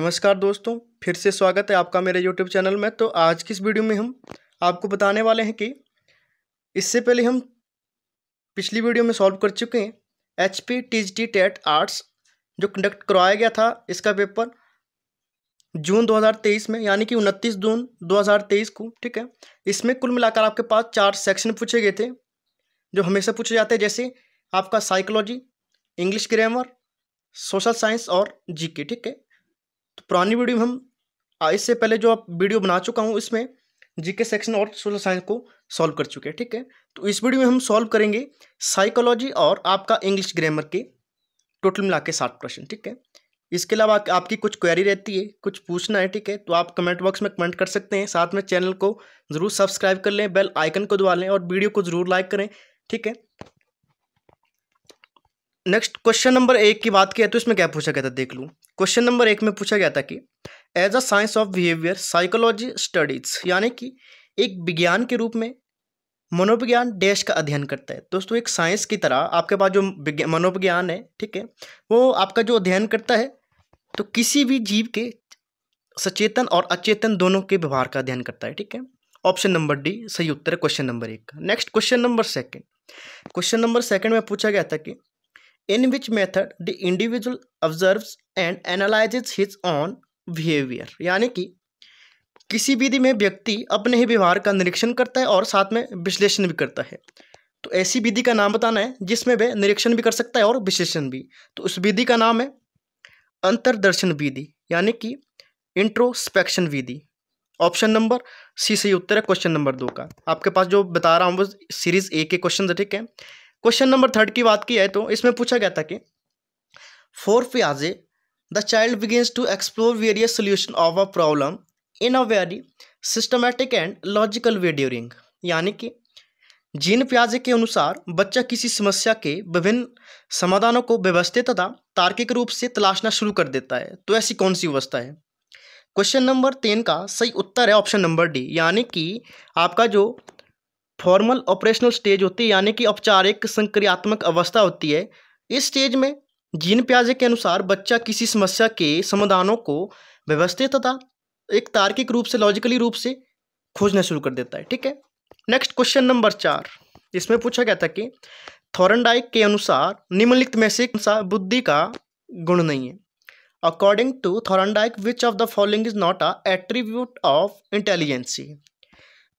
नमस्कार दोस्तों फिर से स्वागत है आपका मेरे यूट्यूब चैनल में तो आज की इस वीडियो में हम आपको बताने वाले हैं कि इससे पहले हम पिछली वीडियो में सॉल्व कर चुके हैं H P T G TET arts जो कंडक्ट करवाया गया था इसका पेपर जून 2023 में यानी कि उनतीस जून 2023 को ठीक है इसमें कुल मिलाकर आपके पास चार सेक्शन पूछे गए थे जो हमेशा पूछे जाते हैं जैसे आपका psychology English grammar social science और जीके ठीक है तो पुरानी वीडियो में हम इससे पहले जो आप वीडियो बना चुका हूँ इसमें जीके सेक्शन और सोशल साइंस को सॉल्व कर चुके हैं ठीक है तो इस वीडियो में हम सॉल्व करेंगे साइकोलॉजी और आपका इंग्लिश ग्रामर के टोटल मिला के साठ क्वेश्चन ठीक है इसके अलावा आपकी कुछ क्वेरी रहती है कुछ पूछना है ठीक है तो आप कमेंट बॉक्स में कमेंट कर सकते हैं साथ में चैनल को ज़रूर सब्सक्राइब कर लें बेल आइकन को दबा लें और वीडियो को ज़रूर लाइक करें ठीक है नेक्स्ट क्वेश्चन नंबर एक की बात किया तो इसमें क्या पूछा गया था देख लूँ क्वेश्चन नंबर एक में पूछा गया था कि as a science of behaviour psychology studies यानी कि एक विज्ञान के रूप में मनोविज्ञान डैश का अध्ययन करता है दोस्तों एक साइंस की तरह आपके पास जो मनोविज्ञान है ठीक है वो आपका जो अध्ययन करता है तो किसी भी जीव के सचेतन और अचेतन दोनों के व्यवहार का अध्ययन करता है ठीक है ऑप्शन नंबर डी सही उत्तर है क्वेश्चन नंबर एक का next question number second question number second में पूछा गया था कि in which method the individual observes and analyzes his own behavior यानी कि किसी विधि में व्यक्ति अपने ही व्यवहार का निरीक्षण करता है और साथ में विश्लेषण भी करता है तो ऐसी विधि का नाम बताना है जिसमें वह निरीक्षण भी कर सकता है और विश्लेषण भी तो उस विधि का नाम है अंतर्दर्शन विधि यानी कि इंट्रोस्पेक्शन विधि ऑप्शन नंबर सी सही उत्तर है क्वेश्चन नंबर दो का आपके पास जो बता रहा हूँ वो सीरीज़ ए के क्वेश्चन ठीक है क्वेश्चन नंबर थर्ड की बात की है तो इसमें पूछा गया था कि फोर फियाजे the child begins to explore various solution of a problem in a very systematic and logical way during यानी कि जीन प्याजे के अनुसार बच्चा किसी समस्या के विभिन्न समाधानों को व्यवस्थित तथा तार्किक रूप से तलाशना शुरू कर देता है तो ऐसी कौन सी व्यवस्था है क्वेश्चन नंबर तीन का सही उत्तर है ऑप्शन नंबर डी यानी कि आपका जो फॉर्मल ऑपरेशनल स्टेज होती है यानी कि औपचारिक संक्रियात्मक अवस्था होती है इस स्टेज में जीन प्याजे के अनुसार बच्चा किसी समस्या के समाधानों को व्यवस्थित तथा एक तार्किक रूप से लॉजिकली रूप से खोजना शुरू कर देता है ठीक है नेक्स्ट क्वेश्चन नंबर चार इसमें पूछा गया था कि थॉरनडाइक के अनुसार निम्नलिखित में से बुद्धि का गुण नहीं है according to Thorndike which of the following is not a attribute of intelligence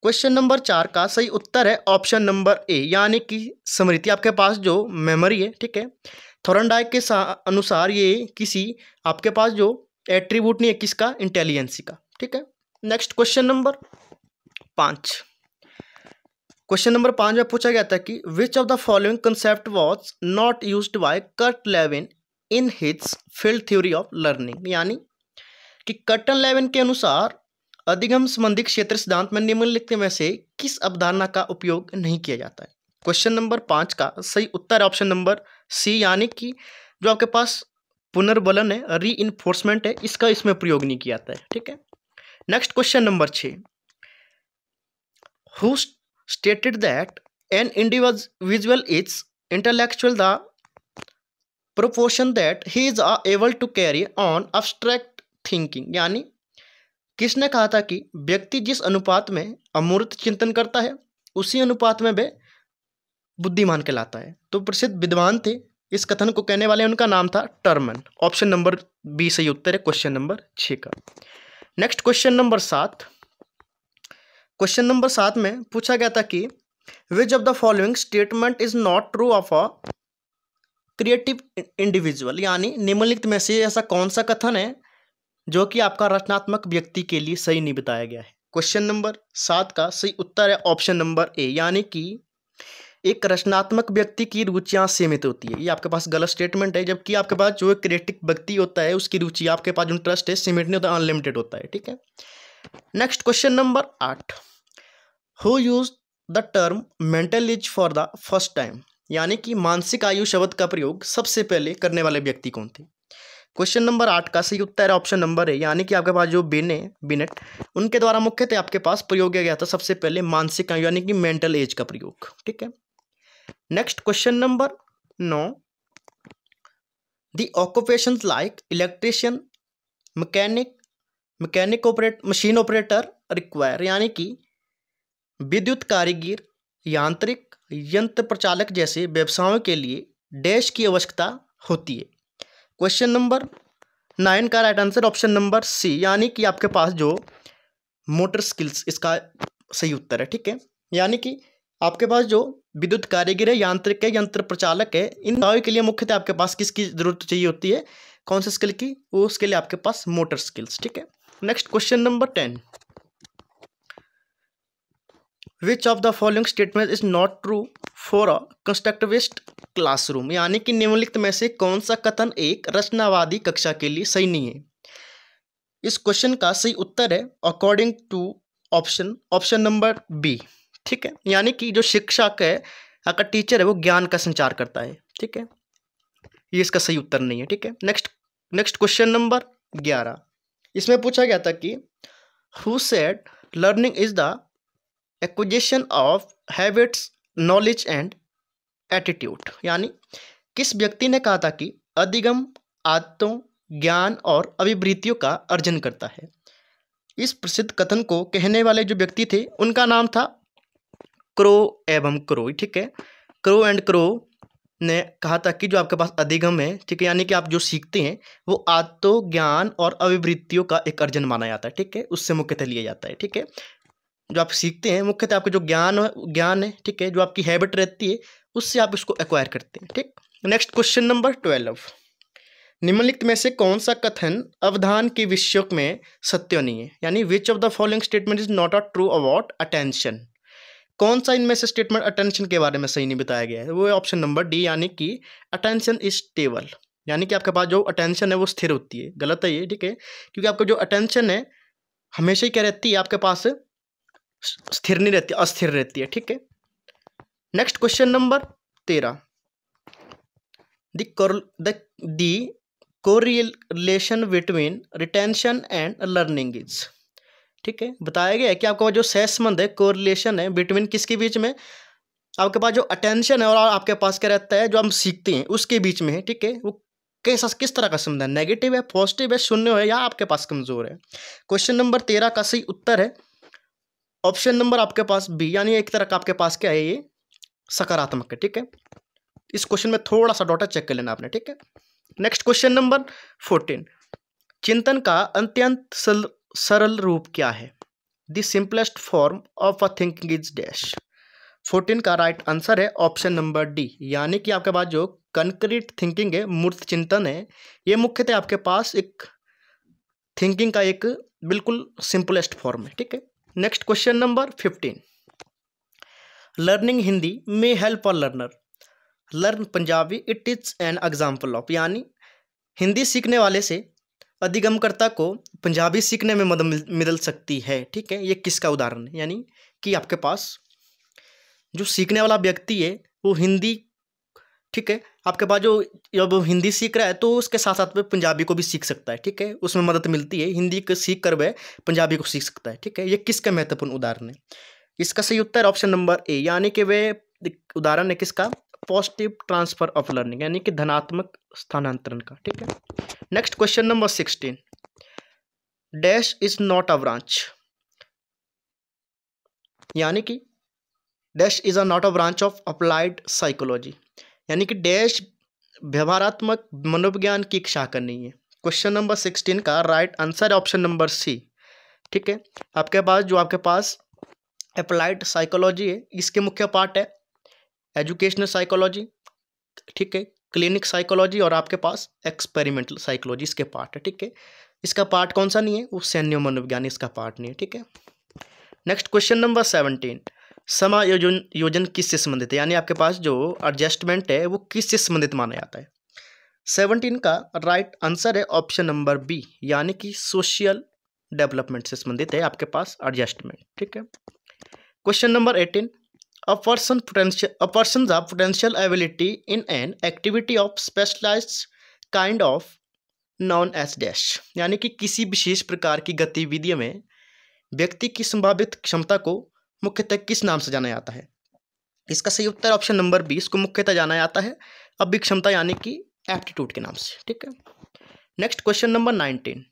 question number चार का सही उत्तर है ऑप्शन नंबर ए यानी कि स्मृति आपके पास जो मेमोरी है ठीक है थोरनडाइक के अनुसार ये किसी आपके पास जो एट्रीब्यूट नहीं है किसका इंटेलिजेंसी का ठीक है नेक्स्ट क्वेश्चन नंबर पाँच क्वेश्चन नंबर पाँच में पूछा गया था कि which of the following concept was not use by Kurt Lewin in his field theory of learning यानी कि कर्टन लेविन के अनुसार अधिगम संबंधी क्षेत्र सिद्धांत में निम्नलिखित में से किस अवधारणा का उपयोग नहीं किया जाता है क्वेश्चन नंबर पांच का सही उत्तर ऑप्शन नंबर सी यानी कि जो आपके पास पुनर्बलन है री इन्फोर्समेंट है इसका इसमें प्रयोग नहीं किया जाता है ठीक है नेक्स्ट क्वेश्चन नंबर छ stated that an individual is intellectual the proportion that he is able to carry on abstract thinking यानी किसने कहा था कि व्यक्ति जिस अनुपात में अमूर्त चिंतन करता है उसी अनुपात में वे बुद्धिमान कहलाता है तो प्रसिद्ध विद्वान थे इस कथन को कहने वाले उनका नाम था टर्मन ऑप्शन नंबर बी सही उत्तर है क्वेश्चन नंबर छ का नेक्स्ट क्वेश्चन नंबर सात क्वेश्चन नंबर सात में पूछा गया था कि which of the following statement is not true of a creative individual यानी निम्नलिखित में से ऐसा कौन सा कथन है जो कि आपका रचनात्मक व्यक्ति के लिए सही नहीं बताया गया है क्वेश्चन नंबर सात का सही उत्तर है ऑप्शन नंबर ए यानी कि एक रचनात्मक व्यक्ति की रुचियाँ सीमित होती है ये आपके पास गलत स्टेटमेंट है जबकि आपके पास जो क्रिएटिव व्यक्ति होता है उसकी रुचि आपके पास जो इंटरेस्ट है सीमित नहीं होता अनलिमिटेड होता है ठीक है नेक्स्ट क्वेश्चन नंबर आठ who use the term mental is for the first time यानी कि मानसिक आयु शब्द का प्रयोग सबसे पहले करने वाले व्यक्ति कौन थे क्वेश्चन नंबर आठ का सही उत्तर ऑप्शन नंबर है यानी कि आपके पास जो बेने बिनेट उनके द्वारा मुख्यतः आपके पास प्रयोग किया गया था सबसे पहले मानसिक यानी कि मेंटल एज का प्रयोग ठीक है नेक्स्ट क्वेश्चन नंबर नौ the occupation like electrician mechanic mechanic operate machine operator require यानी कि विद्युत कारीगर यांत्रिक यंत्र प्रचालक जैसे व्यवसायों के लिए डैश की आवश्यकता होती है क्वेश्चन नंबर नाइन का right answer option number C यानी कि आपके पास जो मोटर स्किल्स इसका सही उत्तर है ठीक है यानी कि आपके पास जो विद्युत कारीगर है यांत्रिक है यंत्र प्रचालक है इन दावे के लिए मुख्यतः आपके पास किसकी जरूरत चाहिए होती है कौन से स्किल की वो उसके लिए आपके पास मोटर स्किल्स ठीक है next question number ten which of the following statement is not true for a constructivist classroom यानी कि निम्नलिखित में से कौन सा कथन एक रचनावादी कक्षा के लिए सही नहीं है इस क्वेश्चन का सही उत्तर है according to option option number B ठीक है यानी कि जो शिक्षक है अगर टीचर है वो ज्ञान का संचार करता है ठीक है ये इसका सही उत्तर नहीं है ठीक है नेक्स्ट नेक्स्ट क्वेश्चन नंबर ग्यारह इसमें पूछा गया था कि who said learning is the acquisition of habits knowledge and attitude यानी किस व्यक्ति ने कहा था कि अधिगम आदतों ज्ञान और अभिवृत्तियों का अर्जन करता है इस प्रसिद्ध कथन को कहने वाले जो व्यक्ति थे उनका नाम था क्रो एवं क्रो ठीक है क्रो एंड क्रो ने कहा था कि जो आपके पास अधिगम है ठीक है यानी कि आप जो सीखते हैं वो आत्तो ज्ञान और अभिवृत्तियों का एक अर्जन माना जाता है ठीक है उससे मुख्यतः लिया जाता है ठीक है जो आप सीखते हैं मुख्यतः आपका जो ज्ञान ज्ञान है ठीक है जो आपकी हैबिट रहती है उससे आप इसको एक्वायर करते हैं ठीक नेक्स्ट क्वेश्चन नंबर ट्वेल्व निम्नलिखित में से कौन सा कथन अवधान के विषयों में सत्य नहीं है यानी which of the following statement is not a true about attention कौन सा इनमें से स्टेटमेंट अटेंशन के बारे में सही नहीं बताया गया है वो है ऑप्शन नंबर डी यानी कि अटेंशन इज स्टेबल यानी कि आपके पास जो अटेंशन है वो स्थिर होती है गलत है ये ठीक है क्योंकि आपका जो अटेंशन है हमेशा ही क्या रहती है आपके पास स्थिर नहीं रहती अस्थिर रहती है ठीक है नेक्स्ट क्वेश्चन नंबर तेरह द कर the correlation between retention and learning is ठीक है बताया गया है कि आपके पास जो सहसंबंध है कोरिलेशन है बिटवीन किसके बीच में आपके पास जो अटेंशन है और आपके पास क्या रहता है जो हम सीखते हैं उसके बीच में है ठीक है वो कैसा किस तरह का संबंध है नेगेटिव है पॉजिटिव है शून्य है या आपके पास कमजोर है क्वेश्चन नंबर तेरह का सही उत्तर है ऑप्शन नंबर आपके पास बी यानी एक तरह का आपके पास क्या है ये सकारात्मक है ठीक है इस क्वेश्चन में थोड़ा सा डॉटा चेक कर लेना आपने ठीक है नेक्स्ट क्वेश्चन नंबर फोर्टीन चिंतन का अत्यंत सरल रूप क्या है the simplest form of a thinking is dash fourteen का राइट right आंसर है ऑप्शन नंबर डी यानी कि आपके पास जो कंक्रीट थिंकिंग है मूर्त चिंतन है ये मुख्यतः आपके पास एक थिंकिंग का एक बिल्कुल सिंपलेस्ट फॉर्म है ठीक है next question number fifteen learning Hindi में help a learner learn Punjabi it is an example of यानी हिंदी सीखने वाले से अधिगमकर्ता को पंजाबी सीखने में मदद मिल सकती है ठीक है ये किसका उदाहरण है यानी कि आपके पास जो सीखने वाला व्यक्ति है वो हिंदी ठीक है आपके पास जो जब हिंदी सीख रहा है तो उसके साथ साथ में पंजाबी को भी सीख सकता है ठीक है उसमें मदद मिलती है हिंदी को सीख कर वह पंजाबी को सीख सकता है ठीक है ये किसका महत्वपूर्ण उदाहरण है इसका सही उत्तर ऑप्शन नंबर ए यानी कि वे उदाहरण है किसका पॉजिटिव ट्रांसफर ऑफ लर्निंग यानी कि धनात्मक स्थानांतरण का ठीक है next question number sixteen dash is not a branch यानी कि dash is a not a branch of applied psychology यानी कि डैश व्यवहारात्मक मनोविज्ञान की इच्छा करनी है क्वेश्चन नंबर सिक्सटीन का right answer option number C ठीक है आपके पास जो आपके पास अप्लाइड साइकोलॉजी है इसके मुख्य पार्ट है एजुकेशनल साइकोलॉजी ठीक है क्लिनिक साइकोलॉजी और आपके पास एक्सपेरिमेंटल साइकोलॉजी इसके पार्ट है ठीक है इसका पार्ट कौन सा नहीं है वो सैन्य मनोविज्ञान इसका पार्ट नहीं है ठीक है नेक्स्ट क्वेश्चन नंबर सेवनटीन समायोजन योजन किस से संबंधित है यानी आपके पास जो एडजस्टमेंट है वो किस से संबंधित माना जाता है सेवनटीन का राइट आंसर है ऑप्शन नंबर बी यानी कि सोशल डेवलपमेंट से संबंधित है आपके पास एडजस्टमेंट ठीक है question number eighteen person potential a person the potential ability in an activity of specialize kind of non S dash यानी कि किसी विशेष प्रकार की गतिविधि में व्यक्ति की संभावित क्षमता को मुख्यतः किस नाम से जाना जाता है इसका सही उत्तर ऑप्शन नंबर बी इसको मुख्यतः जाना जाता है अभी क्षमता यानी कि एप्टीट्यूड के नाम से ठीक है next question number nineteen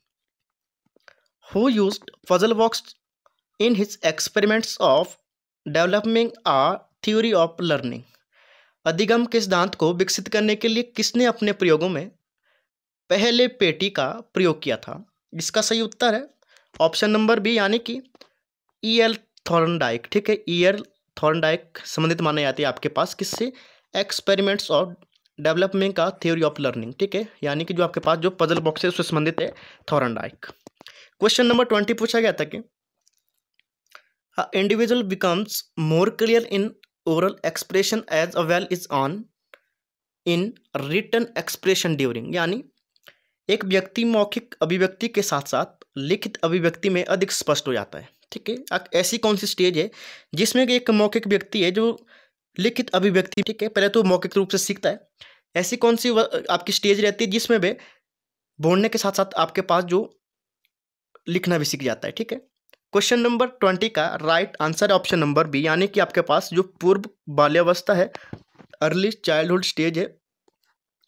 who use puzzle box in his experiments of developing a theory of learning अधिगम के सिद्धांत को विकसित करने के लिए किसने अपने प्रयोगों में पहले पेटी का प्रयोग किया था इसका सही उत्तर है ऑप्शन नंबर बी यानी कि ई e एल थॉर्नडाइक ठीक है ईयर थॉर्नडाइक संबंधित माने जाते हैं आपके पास किससे एक्सपेरिमेंट्स और डेवलपमेंट का थ्योरी ऑफ लर्निंग ठीक है यानी कि जो आपके पास जो पजल बॉक्स है उससे संबंधित है थॉर्नडाइक क्वेश्चन नंबर ट्वेंटी पूछा गया था कि individual becomes more clear in oral expression as a well is on in written expression during यानी एक व्यक्ति मौखिक अभिव्यक्ति के साथ साथ लिखित अभिव्यक्ति में अधिक स्पष्ट हो जाता है ठीक है ऐसी कौन सी स्टेज है जिसमें कि एक मौखिक व्यक्ति है जो लिखित अभिव्यक्ति ठीक है पहले तो मौखिक रूप से सीखता है ऐसी कौन सी आपकी स्टेज रहती है जिसमें वे बोलने के साथ साथ आपके पास जो लिखना भी सीख जाता है ठीक है क्वेश्चन नंबर ट्वेंटी का right answer option number B यानी कि आपके पास जो पूर्व बाल्यावस्था है अर्ली चाइल्डहुड स्टेज है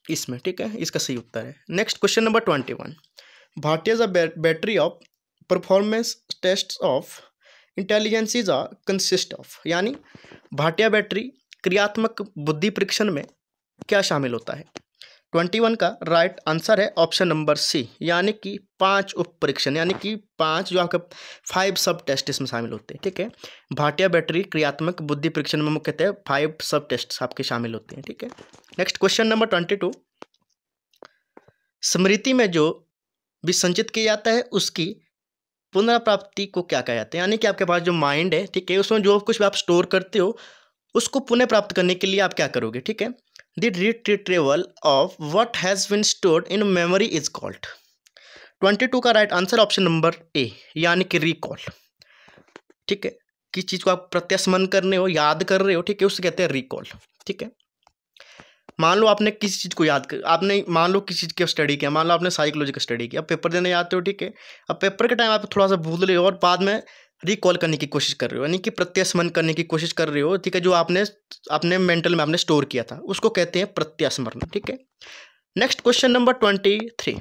इसमें ठीक है इसका सही उत्तर है next question number twenty one Bhatia battery of performance test of intelligences are consist of यानी भाटिया बैटरी क्रियात्मक बुद्धि परीक्षण में क्या शामिल होता है ट्वेंटी वन का राइट आंसर है ऑप्शन नंबर सी यानी कि पांच उप परीक्षण यानी कि पांच जो आपके फाइव सब टेस्ट इसमें शामिल होते हैं ठीक है भाटिया बैटरी क्रियात्मक बुद्धि परीक्षण में मुख्यतः फाइव सब टेस्ट आपके शामिल होते हैं ठीक है next question number twenty two स्मृति में जो भी संचित किया जाता है उसकी पुनर्प्राप्ति को क्या कहा जाता है यानी कि आपके पास जो माइंड है ठीक है उसमें जो कुछ भी आप स्टोर करते हो उसको पुनः प्राप्त करने के लिए आप क्या करोगे ठीक है the retrieval of what has been stored in memory is called twenty two का right answer option number A यानी कि रिकॉल ठीक है किस चीज़ को आप प्रत्यस्मन करने हो याद कर रहे हो ठीक है उससे कहते हैं रिकॉल ठीक है मान लो आपने किसी चीज़ को याद कर आपने मान लो किसी चीज़ की स्टडी किया मान लो आपने साइकोलॉजी का स्टडी किया अब पेपर देने जाते हो ठीक है अब पेपर के टाइम आप थोड़ा सा भूल रहे हो और बाद में रिकॉल करने की कोशिश कर रहे हो यानी कि प्रत्यास्मरण करने की कोशिश कर रहे हो ठीक है जो आपने अपने मेंटल में आपने स्टोर किया था उसको कहते हैं प्रत्यास्मरण ठीक है next question number twenty three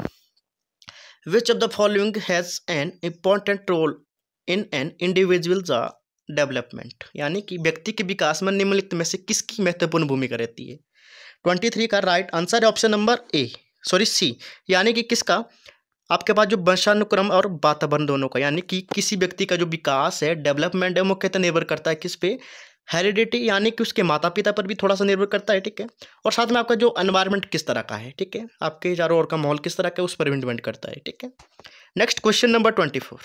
which of the following has an important role in an individual development यानी कि व्यक्ति के विकास में निम्नलिखित में से किसकी महत्वपूर्ण भूमिका रहती है ट्वेंटी थ्री का राइट आंसर है option number A sorry C यानी कि किसका आपके पास जो वंशानुक्रम और वातावरण दोनों का यानी कि किसी व्यक्ति का जो विकास है डेवलपमेंट है मुख्यतः निर्भर करता है किस पे हेरिडिटी यानी कि उसके माता पिता पर भी थोड़ा सा निर्भर करता है ठीक है और साथ में आपका जो एनवायरनमेंट किस तरह का है ठीक है आपके चारों ओर का माहौल किस तरह का उस पर भी डिपेंड करता है ठीक है next question number twenty four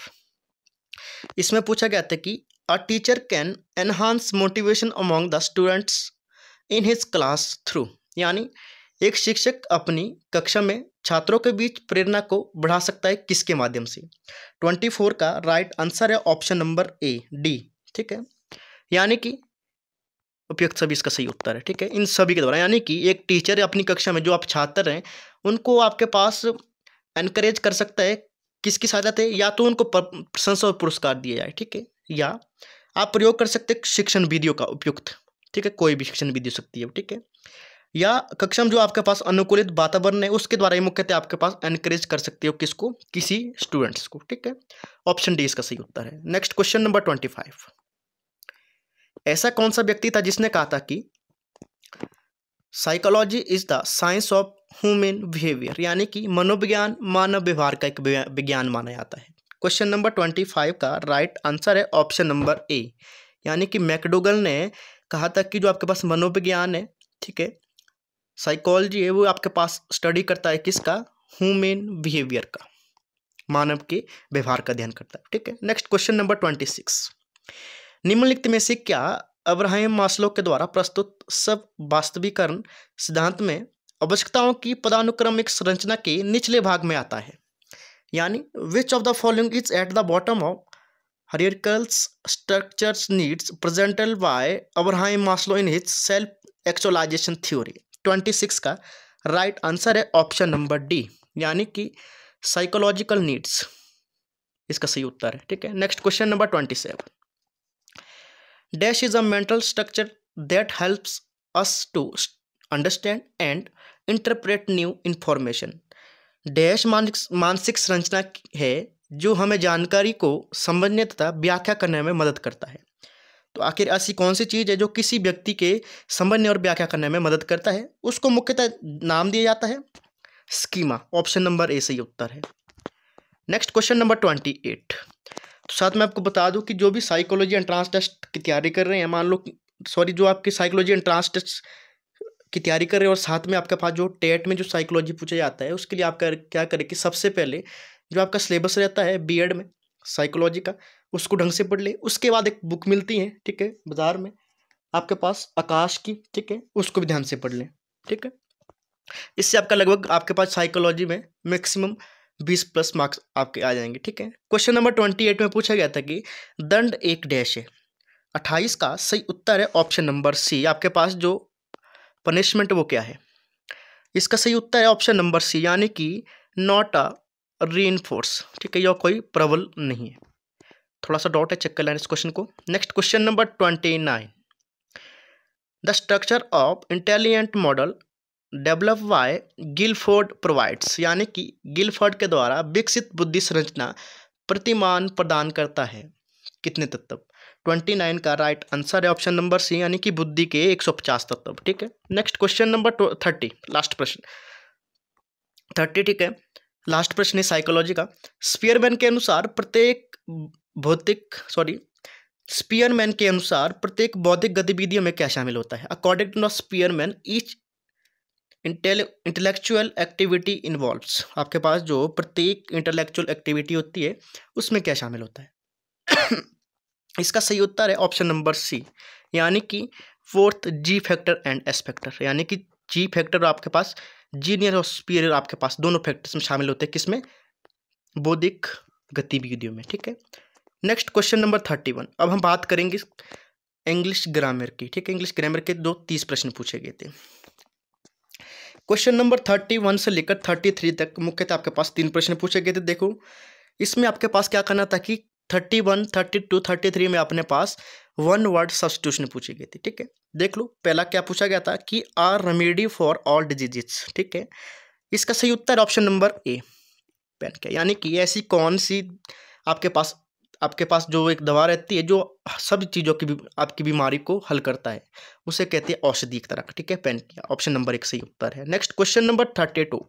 इसमें पूछा गया था कि a teacher can enhance motivation among the students in his class through यानी एक शिक्षक अपनी कक्षा में छात्रों के बीच प्रेरणा को बढ़ा सकता है किसके माध्यम से ट्वेंटी फोर का राइट आंसर है ऑप्शन नंबर ए डी ठीक है यानी कि उपयुक्त सभी इसका सही उत्तर है ठीक है इन सभी के द्वारा यानी कि एक टीचर अपनी कक्षा में जो आप छात्र हैं उनको आपके पास एनकरेज कर सकता है किसकी सहायता है या तो उनको प्रशंसा और पुरस्कार दिया जाए ठीक है या आप प्रयोग कर सकते शिक्षण विधियों का उपयुक्त ठीक है कोई भी शिक्षण विधि हो सकती है ठीक है या कक्षम जो आपके पास अनुकूलित वातावरण है उसके द्वारा ही मुख्यतः आपके पास एनकरेज कर सकते हो किसको किसी स्टूडेंट्स को ठीक है ऑप्शन डी इसका सही उत्तर है next question number twenty five ऐसा कौन सा व्यक्ति था जिसने कहा था कि psychology is the science of human behaviour यानी कि मनोविज्ञान मानव व्यवहार का एक विज्ञान माना जाता है क्वेश्चन नंबर ट्वेंटी फाइव का राइट आंसर है ऑप्शन नंबर ए यानी कि मैकडोगल ने कहा था कि जो आपके पास मनोविज्ञान है ठीक है साइकोलॉजी है वो आपके पास स्टडी करता है किसका ह्यूमेन बिहेवियर का मानव के व्यवहार का अध्ययन करता है ठीक है next question number twenty six निम्नलिखित में से क्या अब्राहम मास्लो के द्वारा प्रस्तुत सब वास्तविकरण सिद्धांत में आवश्यकताओं की पदानुक्रमिक संरचना के निचले भाग में आता है यानी which of the following is at the bottom of hierarchical structures needs presented by Abraham Maslow in his self actualization theory twenty six का राइट आंसर है ऑप्शन नंबर डी यानी कि साइकोलॉजिकल नीड्स इसका सही उत्तर है ठीक है next question number twenty seven dash is a mental structure that helps us to understand and interpret new information dash मानसिक संरचना है जो हमें जानकारी को समझने तथा व्याख्या करने में मदद करता है तो आखिर ऐसी कौन सी चीज़ है जो किसी व्यक्ति के समझने और व्याख्या करने में मदद करता है उसको मुख्यतः नाम दिया जाता है स्कीमा ऑप्शन नंबर ए सही उत्तर है next question number twenty eight तो साथ में आपको बता दूं कि जो भी साइकोलॉजी एंट्रांस टेस्ट की तैयारी कर रहे हैं मान लो सॉरी जो आपकी साइकोलॉजी एंट्रांस टेस्ट की तैयारी कर रहे हैं और साथ में आपके पास जो टेट में जो साइकोलॉजी पूछा जाता है उसके लिए आप कर, क्या करें कि सबसे पहले जो आपका सिलेबस रहता है बीएड में साइकोलॉजी का उसको ढंग से पढ़ ले उसके बाद एक बुक मिलती है ठीक है बाज़ार में आपके पास आकाश की ठीक है उसको भी ध्यान से पढ़ लें ठीक है इससे आपका लगभग आपके पास साइकोलॉजी में मैक्सिमम बीस प्लस मार्क्स आपके आ जाएंगे ठीक है क्वेश्चन नंबर ट्वेंटी एट में पूछा गया था कि दंड एक डैश है अट्ठाईस का सही उत्तर है ऑप्शन नंबर सी आपके पास जो पनिशमेंट वो क्या है इसका सही उत्तर है ऑप्शन नंबर सी यानी कि नॉट अ री ठीक है यह कोई प्रबल नहीं है थोड़ा सा डॉट है चेक कर लेना इस क्वेश्चन को next question number twenty nine the structure of intelligent model develop by Guilford provides यानी कि गिलफोर्ड के द्वारा विकसित बुद्धि संरचना प्रतिमान प्रदान करता है कितने तत्व ट्वेंटी नाइन का राइट आंसर है ऑप्शन नंबर सी यानी कि बुद्धि के एक सौ पचास तत्व ठीक है next question number thirty last प्रश्न थर्टी ठीक है लास्ट प्रश्न है साइकोलॉजी का स्पियरमैन के अनुसार प्रत्येक भौतिक सॉरी स्पियरमैन के अनुसार प्रत्येक बौद्धिक गतिविधियों में क्या शामिल होता है according to Spearman each intellectual activity involves आपके पास जो प्रत्येक इंटेलेक्चुअल एक्टिविटी होती है उसमें क्या शामिल होता है इसका सही उत्तर है ऑप्शन नंबर सी यानी कि fourth G factor and S factor यानी कि जी फैक्टर आपके पास जीनियर और सुपीरियर आपके पास दोनों फैक्टर्स में शामिल होते हैं किसमें बौद्धिक गतिविधियों में ठीक है next question number thirty one अब हम बात करेंगे इंग्लिश ग्रामर की ठीक है इंग्लिश ग्रामर के दो तीस प्रश्न पूछे गए थे क्वेश्चन नंबर थर्टी वन से लेकर थर्टी थ्री तक मुख्यतः आपके पास तीन प्रश्न पूछे गए थे देखो इसमें आपके पास क्या करना था कि thirty one thirty two thirty three में अपने पास वन वर्ड सब्सटीट्यूशन पूछी गई थी ठीक है देख लो पहला क्या पूछा गया था कि are remedy for all diseases ठीक है इसका सही उत्तर ऑप्शन नंबर ए पेन के यानी कि ऐसी कौन सी आपके पास आपके पास जो एक दवा रहती है जो सब चीज़ों की आपकी बीमारी को हल करता है उसे कहते हैं औषधि एक तरह का ठीक है पेन किया ऑप्शन नंबर एक सही उत्तर है next question number thirty two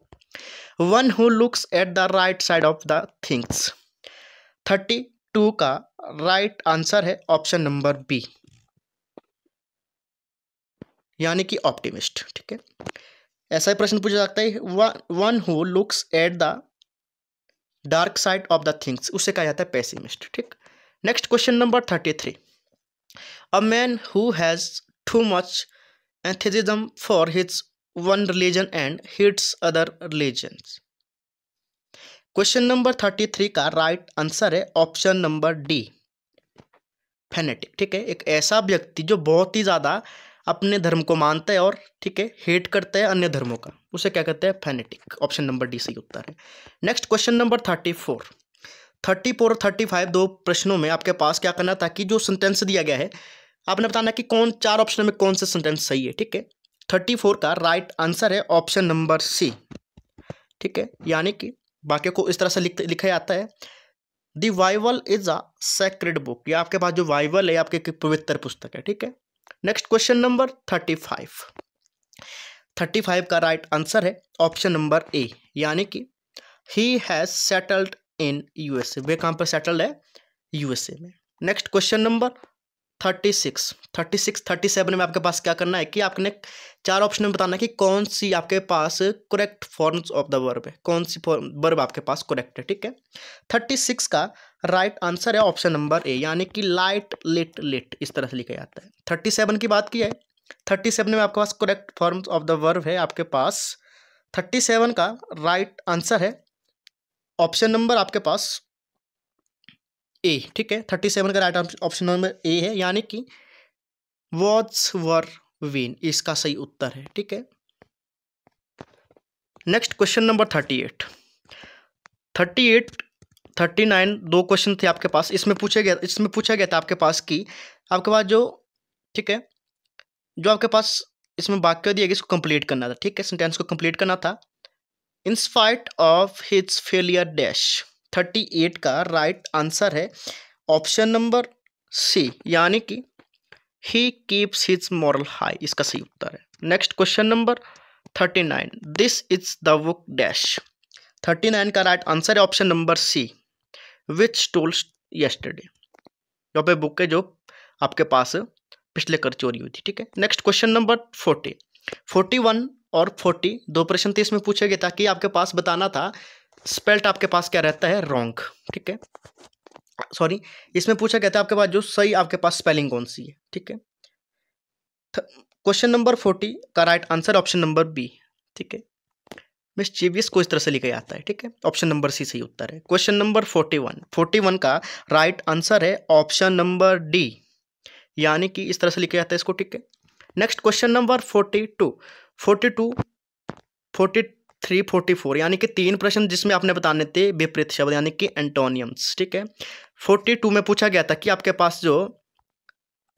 one who looks at the right side of the things thirty two का राइट right आंसर है ऑप्शन नंबर बी यानी कि ऑप्टिमिस्ट ठीक है ऐसा ही प्रश्न पूछा जाता है one who looks at the dark side of the things उसे कहा जाता है पेसिमिस्ट ठीक next question number thirty three a man who has too much enthusiasm for his one religion and hits other religion question number thirty three का right right answer है option number D fanatic ठीक है एक ऐसा व्यक्ति जो बहुत ही ज़्यादा अपने धर्म को मानता है और ठीक है हेट करता है अन्य धर्मों का उसे क्या कहते हैं फैनेटिक ऑप्शन नंबर डी सही उत्तर है next question number thirty four thirty four और थर्टी फाइव दो प्रश्नों में आपके पास क्या करना था कि जो सेंटेंस दिया गया है आपने बताना कि कौन चार ऑप्शन में कौन सा सेंटेंस सही है ठीक है थर्टी फोर का राइट आंसर है ऑप्शन नंबर सी ठीक है यानी कि बाकी को इस तरह से लिख लिखा जाता है the Bible is a sacred book या आपके पास जो वाइवल है आपके पवित्र पुस्तक है ठीक है next question number thirty five thirty five का राइट right आंसर है ऑप्शन नंबर ए यानी कि he has settled in USA वे कहां पर सेटल्ड है यूएसए में next question number thirty six thirty six thirty seven में आपके पास क्या करना है कि आपने चार ऑप्शन में बताना है कि कौन सी आपके पास correct forms of the verb है कौन सी वर्ब आपके पास करेक्ट है ठीक है थर्टी सिक्स का राइट आंसर है ऑप्शन नंबर ए यानी कि लाइट लिट लिट इस तरह से लिखा जाता है थर्टी सेवन की बात की है थर्टी सेवन में आपके पास correct form of the verb है आपके पास थर्टी सेवन का राइट right आंसर है ऑप्शन नंबर आपके पास ए ठीक है थर्टी सेवन का राइट ऑप्शन नंबर ए है यानी कि वॉट्स वर वीन इसका सही उत्तर है ठीक है next question number thirty eight thirty eight thirty nine दो क्वेश्चन थे आपके पास इसमें पूछा गया इसमें पूछा गया था आपके पास कि आपके पास जो ठीक है जो आपके पास इसमें वाक्य दिया गया इसको कंप्लीट करना था ठीक है सेंटेंस को कंप्लीट करना था in spite of his failure dash thirty eight का राइट आंसर है ऑप्शन नंबर सी यानी कि he keeps his moral high इसका सही उत्तर है next question number thirty nine this is the book dash thirty nine का राइट आंसर है option number C which tolls yesterday यहाँ पे बुक है जो आपके पास पिछले कर चोरी हुई थी ठीक है next question number forty forty one और फोर्टी दो प्रश्न थे इसमें पूछे गए ताकि आपके पास बताना था स्पेल्ट आपके पास क्या रहता है रॉन्ग ठीक है सॉरी इसमें पूछा गया था आपके पास जो सही आपके पास स्पेलिंग कौन सी है ठीक है क्वेश्चन नंबर फोर्टी का right answer option number B ठीक है मिसचीवियस को इस तरह से लिखा जाता है ठीक है ऑप्शन नंबर सी सही उत्तर है question number forty one forty one का राइट आंसर है ऑप्शन नंबर डी यानी कि इस तरह से लिखा जाता है इसको ठीक है next question number forty two forty two forty three forty four यानी कि तीन प्रश्न जिसमें आपने बताने थे विपरीत शब्द यानी कि एंटोनियम्स ठीक है फोर्टी टू में पूछा गया था कि आपके पास जो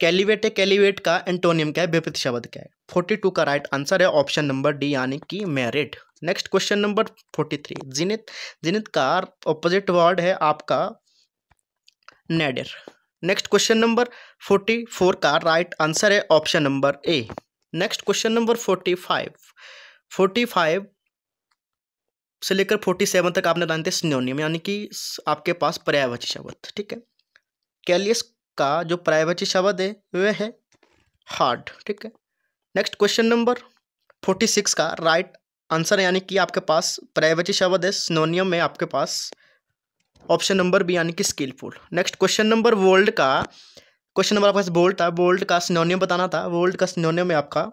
कैलिवेट है कैलिवेट का एंटोनियम क्या है विपरीत शब्द क्या है फोर्टी टू का राइट आंसर है ऑप्शन नंबर डी यानी कि merit next question number forty three zenith zenith का ऑपोजिट वर्ड है आपका nadir next question number forty four का राइट आंसर है option number A next question number forty five forty five से लेकर forty seven तक आपने जानते सिनोनियम यानी कि आपके पास पर्यायवाची शब्द ठीक है कैलियस का जो पर्यायवाची शब्द है वह है हार्ड ठीक है next question number forty six का राइट आंसर यानी कि आपके पास पर्यायवाची शब्द है स्नोनियम में आपके पास ऑप्शन नंबर बी यानी कि skilful next question number world का क्वेश्चन नंबर आपके पास बोल्ड था बोल्ड का सिनोनियम बताना था वर्ल्ड का सिनोनियम है आपका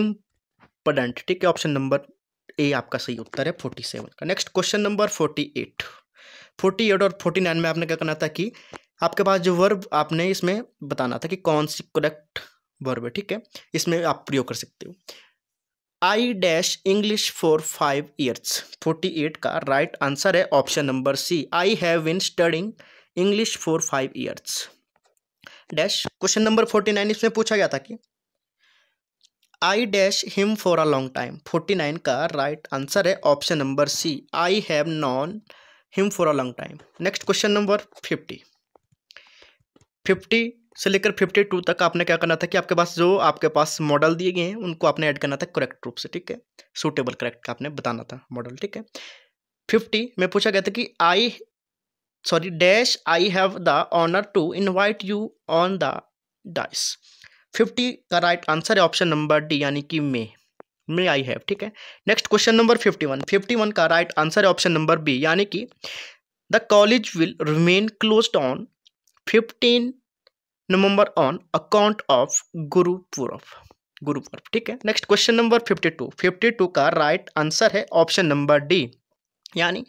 इम्पडेंट ठीक है ऑप्शन नंबर ए आपका सही उत्तर है फोर्टी सेवन का next question number forty eight forty eight और फोर्टी नाइन में आपने क्या करना था कि आपके पास जो वर्ब आपने इसमें बताना था कि कौन सी करेक्ट वर्ब है ठीक है इसमें आप प्रयोग कर सकते हो I dash English for five years forty eight का राइट right आंसर है option number C I have been studying English for five years dash question number forty nine इसमें पूछा गया था कि I dash him for a long time forty nine का right right answer है option number C I have known him for a long time next question number fifty fifty से लेकर fifty to तक आपने क्या करना था कि आपके पास जो आपके पास मॉडल दिए गए हैं उनको आपने ऐड करना था करेक्ट रूप से ठीक है सूटेबल करेक्ट का आपने बताना था मॉडल ठीक है फिफ्टी में पूछा गया था कि I sorry dash I have the honour to invite you on the dais fifty का राइट आंसर है ऑप्शन नंबर डी यानी कि मे मे आई हैव ठीक है next question number fifty one fifty one का राइट आंसर है option number B यानी कि the college will remain close on fifteen November on account of Gurpurab Guru ठीक है next question number fifty to fifty two का right right answer है option number D यानी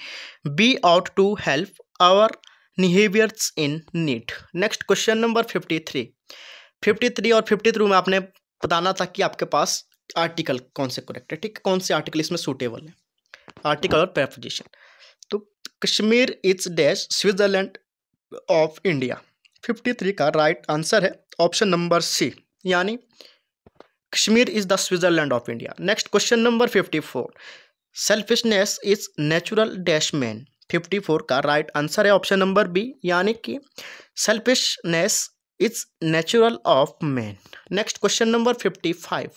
be out to help our neighbours in need next question number fifty three fifty three और fifty three में आपने बताना था कि आपके पास आर्टिकल कौन से करेक्ट है ठीक है कौन से आर्टिकल इसमें सूटेबल है आर्टिकल और प्रेपोजिशन तो Kashmir is dash Switzerland of India fifty three का राइट आंसर है ऑप्शन नंबर सी यानी Kashmir is the Switzerland of India next question number fifty four selfishness is natural dash man fifty four का right answer है option number B यानी कि selfishness is natural of man next question number fifty five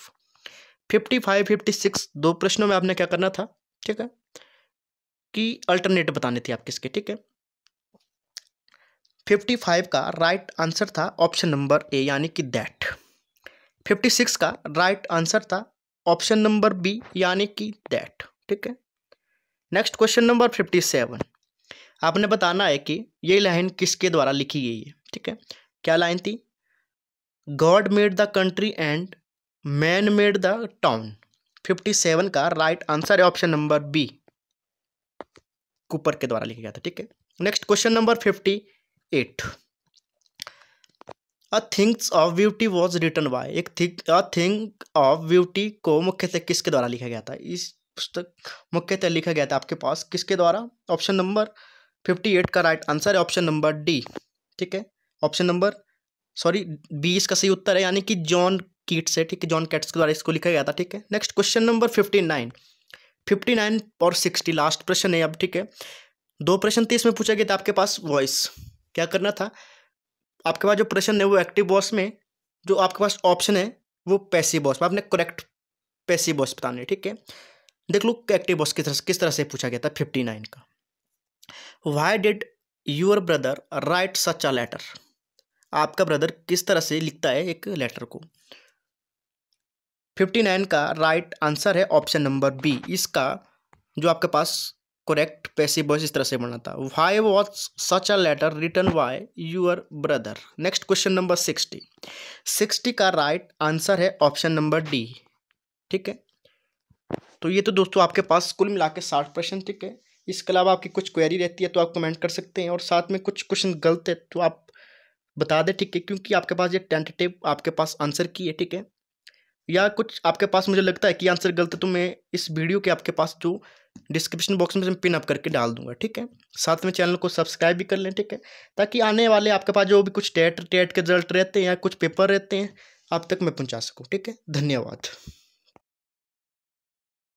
fifty five fifty six दो प्रश्नों में आपने क्या करना था ठीक है कि अल्टरनेट बताने थे आप किसके ठीक है फिफ्टी फाइव का राइट आंसर था ऑप्शन नंबर ए यानी कि दैट फिफ्टी सिक्स का राइट आंसर था ऑप्शन नंबर बी यानी कि दैट ठीक है next question number fifty seven आपने बताना है कि ये लाइन किसके द्वारा लिखी गई है ठीक है क्या लाइन थी God made the country and man made the town fifty seven का राइट आंसर है ऑप्शन नंबर बी कूपर के द्वारा लिखा गया था ठीक है next question number fifty eight a things of beauty was written by एक thing a thing of beauty को मुख्यतः किसके द्वारा लिखा गया था इस पुस्तक मुख्यतः लिखा गया था आपके पास किसके द्वारा ऑप्शन नंबर फिफ्टी एट का राइट आंसर है ऑप्शन नंबर डी ठीक है ऑप्शन नंबर सॉरी बी इसका सही उत्तर है यानी कि जॉन कीट्स है ठीक है जॉन कैट्स के द्वारा इसको लिखा गया था ठीक है next question number fifty nine fifty nine और सिक्सटी लास्ट प्रश्न है अब ठीक है दो प्रश्न तीस में पूछा गया था आपके पास वॉइस क्या करना था आपके पास जो प्रश्न है वो एक्टिव बॉस में जो आपके पास ऑप्शन है वो पैसिव बॉस में आपने करेक्ट पैसिव बॉस बताने ठीक है देख लो एक्टिव बॉस किस तरह किस तरह से पूछा गया था फिफ्टी नाइन का why did your brother write such a letter आपका ब्रदर किस तरह से लिखता है एक लेटर को फिफ्टी नाइन का राइट आंसर है ऑप्शन नंबर बी इसका जो आपके पास करेक्ट पैसिव वॉइस इस तरह से बना था why was such a letter written why your brother next question number sixty sixty का राइट right आंसर है ऑप्शन नंबर डी ठीक है तो ये तो दोस्तों आपके पास कुल मिला के साठ प्रश्न ठीक है इसके अलावा आपकी कुछ क्वेरी रहती है तो आप कमेंट कर सकते हैं और साथ में कुछ क्वेश्चन गलत है तो आप बता दें ठीक है क्योंकि आपके पास ये टेंटेटिव आपके पास आंसर की है ठीक है या कुछ आपके पास मुझे लगता है कि आंसर गलत है तो मैं इस वीडियो के आपके पास जो डिस्क्रिप्शन बॉक्स में पिन अप करके डाल दूंगा ठीक है साथ में चैनल को सब्सक्राइब भी कर लें ठीक है ताकि आने वाले आपके पास जो भी कुछ टेट टेट के रिजल्ट रहते हैं या कुछ पेपर रहते हैं आप तक मैं पहुँचा सकूँ ठीक है धन्यवाद